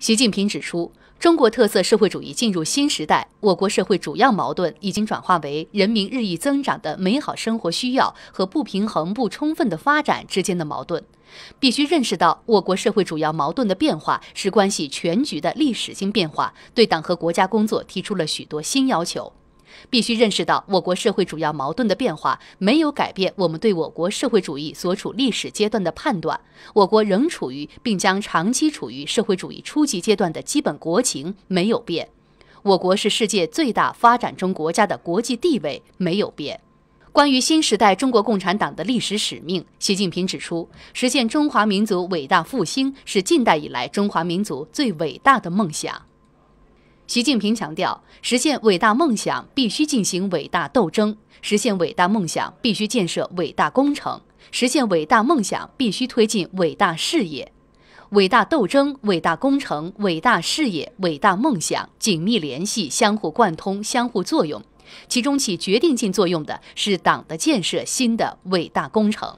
习近平指出，中国特色社会主义进入新时代，我国社会主要矛盾已经转化为人民日益增长的美好生活需要和不平衡不充分的发展之间的矛盾。必须认识到，我国社会主要矛盾的变化是关系全局的历史性变化，对党和国家工作提出了许多新要求。必须认识到，我国社会主要矛盾的变化没有改变我们对我国社会主义所处历史阶段的判断，我国仍处于并将长期处于社会主义初级阶段的基本国情没有变，我国是世界最大发展中国家的国际地位没有变。关于新时代中国共产党的历史使命，习近平指出，实现中华民族伟大复兴是近代以来中华民族最伟大的梦想。习近平强调，实现伟大梦想必须进行伟大斗争，实现伟大梦想必须建设伟大工程，实现伟大梦想必须推进伟大事业。伟大斗争、伟大工程、伟大事业、伟大梦想紧密联系、相互贯通、相互作用，其中起决定性作用的是党的建设新的伟大工程。